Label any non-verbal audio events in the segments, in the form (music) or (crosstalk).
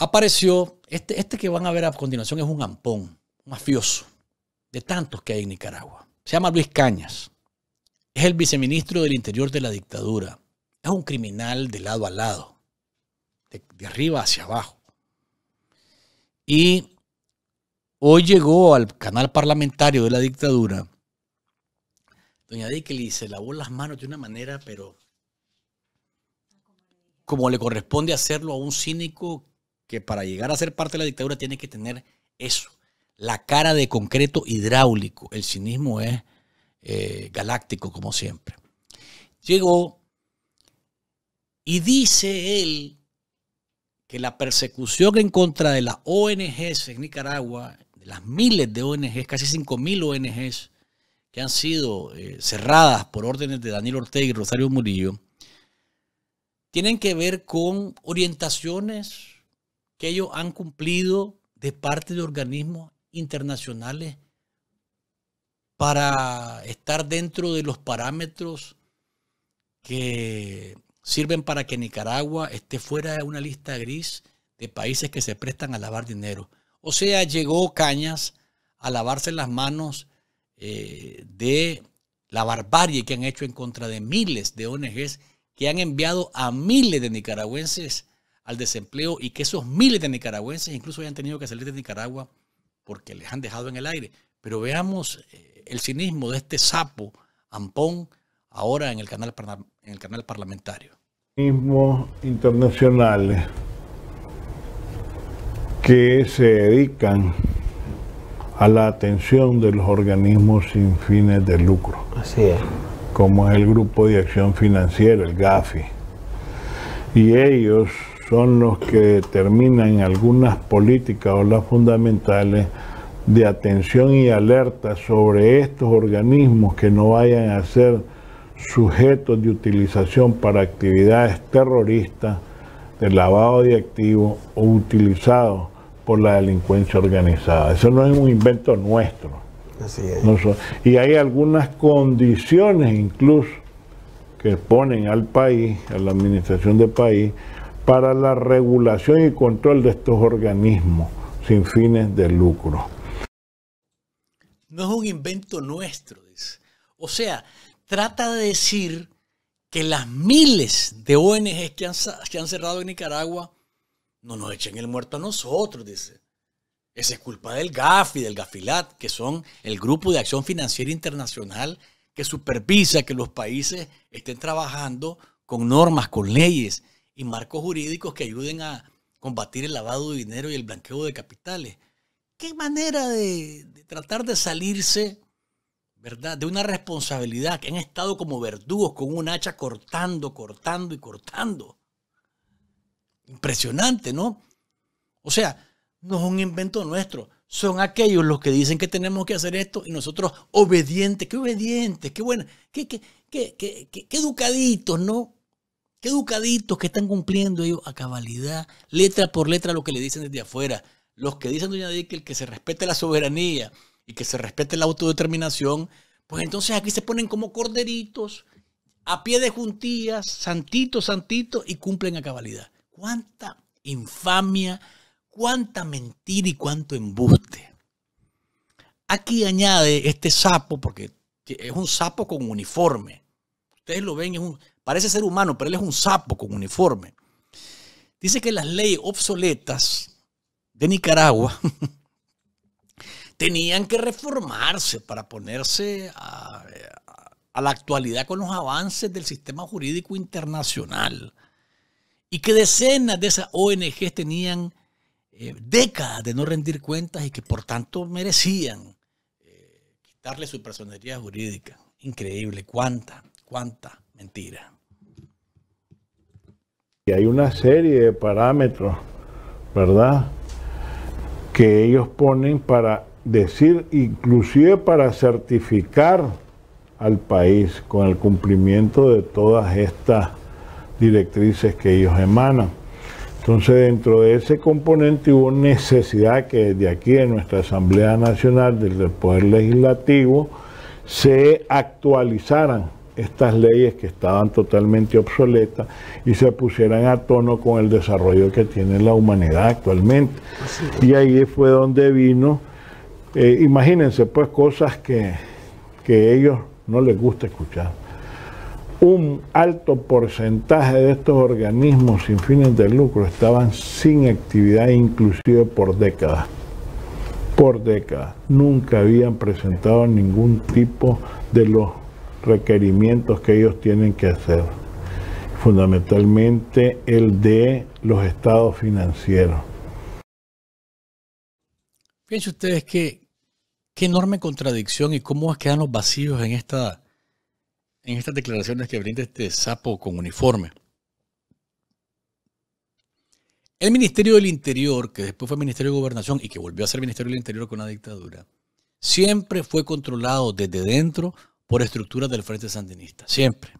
apareció, este, este que van a ver a continuación es un ampón, un mafioso, de tantos que hay en Nicaragua. Se llama Luis Cañas. Es el viceministro del Interior de la dictadura. Es un criminal de lado a lado, de, arriba hacia abajo. Y hoy llegó al canal parlamentario de la dictadura. Doña le se lavó las manos de una manera, pero como le corresponde hacerlo a un cínico que para llegar a ser parte de la dictadura tiene que tener eso, la cara de concreto hidráulico. El cinismo es eh, galáctico, como siempre. Llegó y dice él que la persecución en contra de las ONGs en Nicaragua, de las miles de ONGs, casi 5.000 ONGs que han sido eh, cerradas por órdenes de Daniel Ortega y Rosario Murillo, tienen que ver con orientaciones que ellos han cumplido de parte de organismos internacionales para estar dentro de los parámetros que sirven para que Nicaragua esté fuera de una lista gris de países que se prestan a lavar dinero. O sea, llegó Cañas a lavarse las manos eh, de la barbarie que han hecho en contra de miles de ONGs que han enviado a miles de nicaragüenses al desempleo y que esos miles de nicaragüenses incluso hayan tenido que salir de Nicaragua porque les han dejado en el aire. Pero veamos eh, el cinismo de este sapo Ampón ahora en el canal, en el canal parlamentario. Internacionales que se dedican a la atención de los organismos sin fines de lucro. Así es. Como es el Grupo de Acción Financiera, el GAFI. Y ellos son los que determinan algunas políticas o las fundamentales de atención y alerta sobre estos organismos que no vayan a ser sujetos de utilización para actividades terroristas, de lavado de activos o utilizados por la delincuencia organizada. Eso no es un invento nuestro. Así es. y hay algunas condiciones incluso que ponen al país, a la administración del país, para la regulación y control de estos organismos sin fines de lucro. No es un invento nuestro. dice. O sea, trata de decir que las miles de ONGs que han, que han cerrado en Nicaragua no nos echen el muerto a nosotros, dice. Esa es culpa del GAFI, del GAFILAT, que son el grupo de acción financiera internacional que supervisa que los países estén trabajando con normas, con leyes y marcos jurídicos que ayuden a combatir el lavado de dinero y el blanqueo de capitales. ¿Qué manera de, tratar de salirse, verdad, de una responsabilidad que han estado como verdugos con un hacha cortando, cortando y cortando? Impresionante, ¿no? O sea, no es un invento nuestro. Son aquellos los que dicen que tenemos que hacer esto y nosotros obedientes, qué obedientes, qué bueno, qué, qué, qué, qué, educaditos, ¿no? Qué educaditos que están cumpliendo ellos a cabalidad, letra por letra lo que le dicen desde afuera. Los que dicen, doña Dick, que el que se respete la soberanía y que se respete la autodeterminación, pues entonces aquí se ponen como corderitos, a pie de juntillas, santitos, santitos, y cumplen a cabalidad. Cuánta infamia, cuánta mentira y cuánto embuste. Aquí añade este sapo, porque es un sapo con uniforme. Ustedes lo ven, es un, Parece ser humano, pero él es un sapo con uniforme. Dice que las leyes obsoletas de Nicaragua (laughs) tenían que reformarse para ponerse a, la actualidad con los avances del sistema jurídico internacional. Y que decenas de esas ONGs tenían eh, décadas de no rendir cuentas y que por tanto merecían eh, quitarle su personería jurídica. Increíble, cuánta, cuánta Mentira. Y hay una serie de parámetros, ¿verdad? Que ellos ponen para decir, inclusive para certificar al país con el cumplimiento de todas estas directrices que ellos emanan. Entonces, dentro de ese componente hubo necesidad que desde aquí, en nuestra Asamblea Nacional, desde el Poder Legislativo, se actualizaran estas leyes que estaban totalmente obsoletas y se pusieran a tono con el desarrollo que tiene la humanidad actualmente. Y ahí fue donde vino, eh, imagínense pues cosas que, que ellos no les gusta escuchar. Un alto porcentaje de estos organismos sin fines de lucro estaban sin actividad inclusive por décadas. Por décadas. Nunca habían presentado ningún tipo de los requerimientos que ellos tienen que hacer, fundamentalmente el de los estados financieros. Fíjense ustedes que, qué enorme contradicción y cómo quedan los vacíos en, esta, en estas declaraciones que brinda este sapo con uniforme. El Ministerio del Interior, que después fue Ministerio de Gobernación y que volvió a ser Ministerio del Interior con la dictadura, siempre fue controlado desde dentro por estructuras del Frente Sandinista, siempre.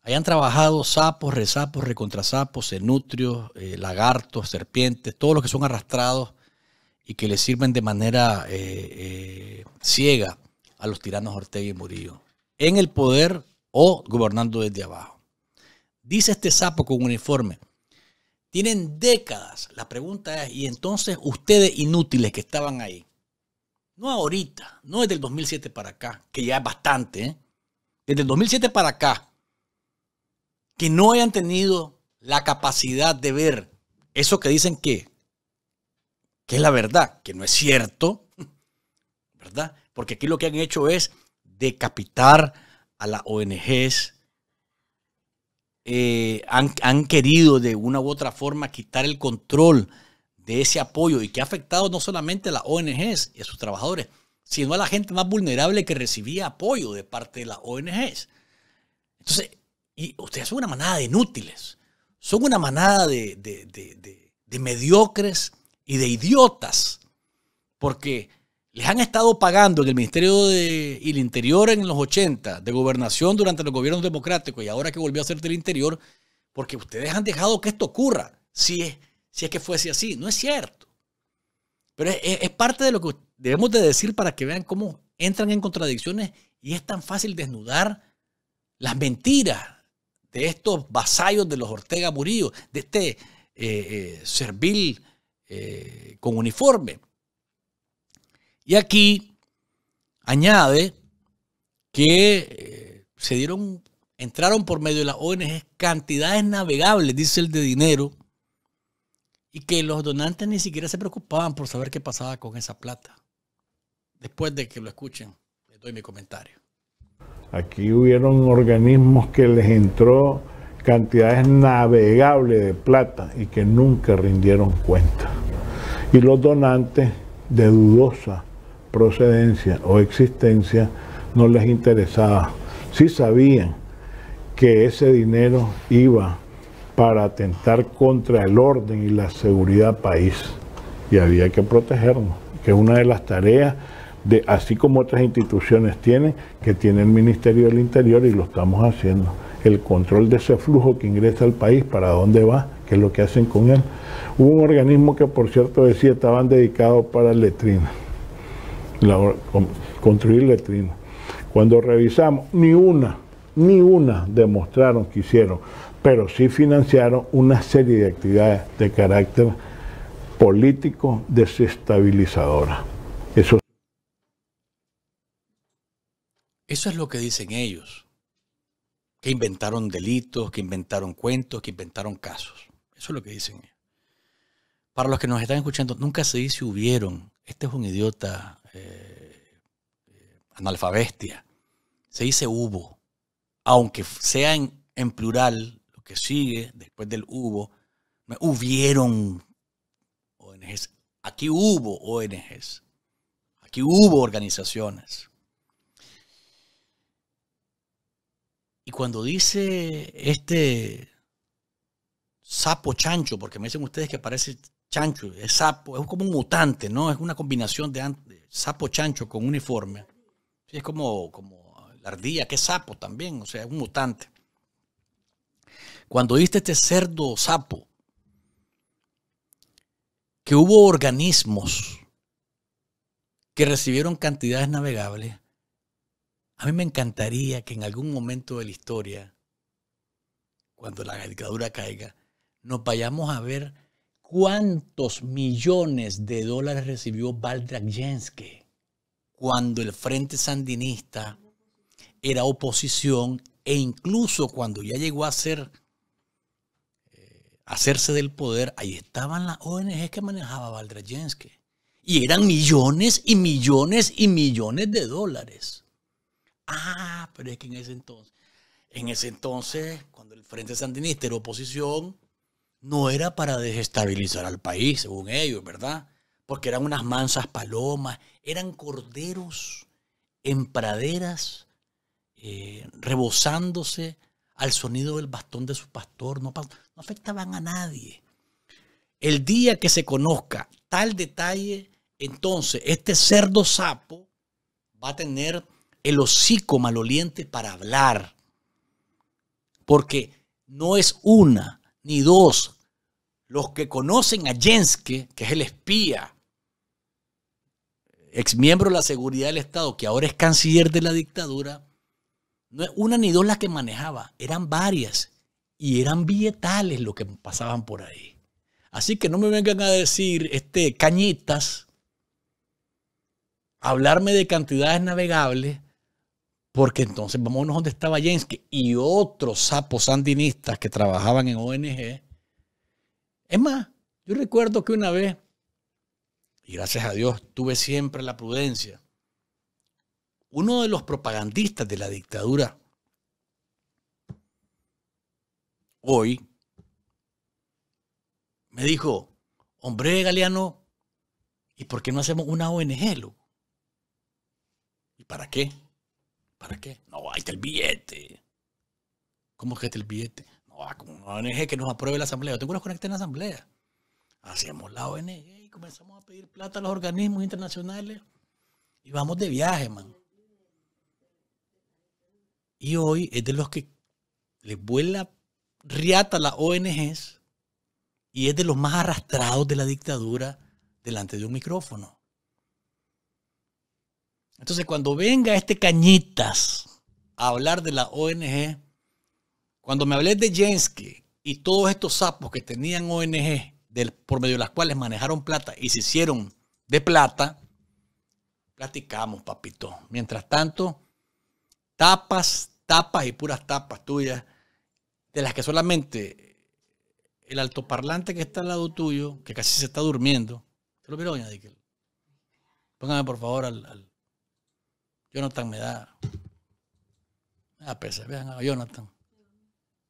Hayan trabajado sapos, resapos, recontrasapos, cenutrios, eh, lagartos, serpientes, todos los que son arrastrados y que le sirven de manera eh, eh, ciega a los tiranos Ortega y Murillo, en el poder o gobernando desde abajo. Dice este sapo con uniforme, tienen décadas, la pregunta es, y entonces ustedes inútiles que estaban ahí, no ahorita, no desde el 2007 para acá, que ya es bastante, desde el 2007 para acá, que no hayan tenido la capacidad de ver eso que dicen que, que es la verdad, que no es cierto, (laughs) ¿verdad? Porque aquí lo que han hecho es decapitar a las ONGs, eh, han querido de una u otra forma quitar el control de ese apoyo y que ha afectado no solamente a las ONGs y a sus trabajadores, sino a la gente más vulnerable que recibía apoyo de parte de las ONGs. Entonces, y ustedes son una manada de inútiles, son una manada de, mediocres y de idiotas, porque les han estado pagando en el Ministerio del Interior en los 80, de gobernación durante los gobiernos democráticos y ahora que volvió a ser del Interior, porque ustedes han dejado que esto ocurra. Si es si es que fuese así. No es cierto. Pero es, parte de lo que debemos de decir para que vean cómo entran en contradicciones y es tan fácil desnudar las mentiras de estos vasallos de los Ortega Murillo, de este eh, eh, servil eh, con uniforme. Y aquí añade que se dieron, entraron por medio de las ONG cantidades navegables, dice el de dinero, y que los donantes ni siquiera se preocupaban por saber qué pasaba con esa plata. Después de que lo escuchen, les doy mi comentario. Aquí hubieron organismos que les entró cantidades navegables de plata y que nunca rindieron cuenta. Y los donantes de dudosa procedencia o existencia no les interesaba. Si sabían que ese dinero iba para atentar contra el orden y la seguridad país. Y había que protegernos, que es una de las tareas, de, así como otras instituciones tienen, que tiene el Ministerio del Interior y lo estamos haciendo. El control de ese flujo que ingresa al país, para dónde va, qué es lo que hacen con él. Hubo un organismo que, por cierto, decía estaban dedicados para letrina construir letrina Cuando revisamos, ni una, ni una demostraron que hicieron pero sí financiaron una serie de actividades de carácter político desestabilizadora. Eso, Eso es lo que dicen ellos, que inventaron delitos, que inventaron cuentos, que inventaron casos. Eso es lo que dicen ellos. Para los que nos están escuchando, nunca se dice hubieron. Este es un idiota eh, eh, analfabestia. Se dice hubo, aunque sea en, en plural, que sigue después del hubo, hubieron ONGs. Aquí hubo ONGs. Aquí hubo organizaciones. Y cuando dice este sapo chancho, porque me dicen ustedes que parece chancho, es sapo, es como un mutante, ¿no? Es una combinación de sapo chancho con uniforme. es como, como la ardilla, que es sapo también, o sea, es un mutante cuando viste este cerdo sapo, que hubo organismos que recibieron cantidades navegables, a mí me encantaría que en algún momento de la historia, cuando la dictadura caiga, nos vayamos a ver cuántos millones de dólares recibió Baldrach Jenske cuando el Frente Sandinista era oposición e incluso cuando ya llegó a ser hacerse del poder, ahí estaban las ONG que manejaba Valdreyensky. Y eran millones y millones y millones de dólares. Ah, pero es que en ese entonces, en ese entonces, cuando el Frente Sandinista era oposición, no era para desestabilizar al país, según ellos, ¿verdad? Porque eran unas mansas palomas, eran corderos en praderas, eh, rebosándose al sonido del bastón de su pastor, no, afectaban a nadie. El día que se conozca tal detalle, entonces este cerdo sapo va a tener el hocico maloliente para hablar. Porque no es una ni dos. Los que conocen a Jenske, que es el espía, ex miembro de la seguridad del Estado, que ahora es canciller de la dictadura, no una ni dos las que manejaba, eran varias. Y eran vietales lo que pasaban por ahí. Así que no me vengan a decir este, cañitas, hablarme de cantidades navegables, porque entonces vámonos donde estaba Jensky y otros sapos sandinistas que trabajaban en ONG. Es más, yo recuerdo que una vez, y gracias a Dios tuve siempre la prudencia, uno de los propagandistas de la dictadura hoy me dijo, hombre Galeano, ¿y por qué no hacemos una ONG? ¿Y para qué? ¿Para qué? No, ahí está el billete. ¿Cómo que está el billete? No, ah, con una ONG que nos apruebe la asamblea. Yo tengo unos conectar en la asamblea. Hacemos la ONG y comenzamos a pedir plata a los organismos internacionales y vamos de viaje, man. Y hoy es de los que les vuela riata a las ONGs y es de los más arrastrados de la dictadura delante de un micrófono. Entonces, cuando venga este cañitas a hablar de la ONG, cuando me hablé de Jensky y todos estos sapos que tenían ONG del, por medio de las cuales manejaron plata y se hicieron de plata, platicamos, papito. Mientras tanto, tapas, tapas y puras tapas tuyas, de las que solamente el altoparlante que está al lado tuyo, que casi se está durmiendo, te lo miro, doña Póngame por favor al, Jonathan, me da. Me vean a Jonathan.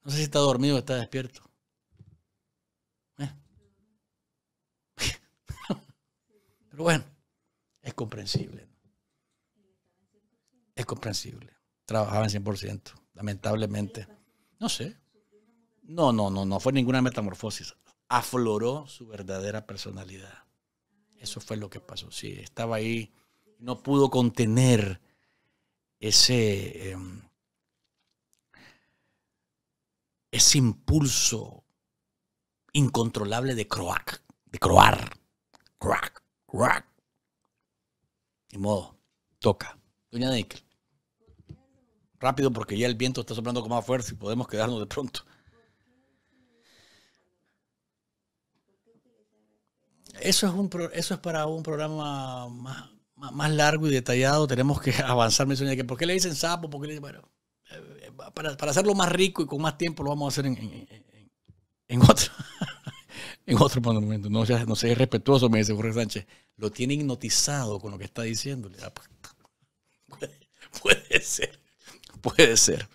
No sé si está dormido o está despierto. ¿Eh? (laughs) Pero bueno, es comprensible. Es comprensible en 100%, lamentablemente. No sé. No, no, no, no fue ninguna metamorfosis. Afloró su verdadera personalidad. Eso fue lo que pasó. Sí, estaba ahí, no pudo contener ese, em, ese impulso incontrolable de croac, de croar. Croac, croac. De modo, toca. Doña Nickel rápido porque ya el viento está soplando con más fuerza y podemos quedarnos de pronto. Eso es, un eso es para un programa más, largo y detallado. Tenemos que (laughs) avanzar. Me que ¿por qué le dicen sapo? Porque le dicen, bueno, eh, para, para, hacerlo más rico y con más tiempo lo vamos a hacer en, en, otro. (laughs) en otro momento. No, no sé, es respetuoso, me dice Jorge Sánchez. Lo tiene hipnotizado con lo que está diciendo. Ah, pues, (laughs) puede ser puede ser.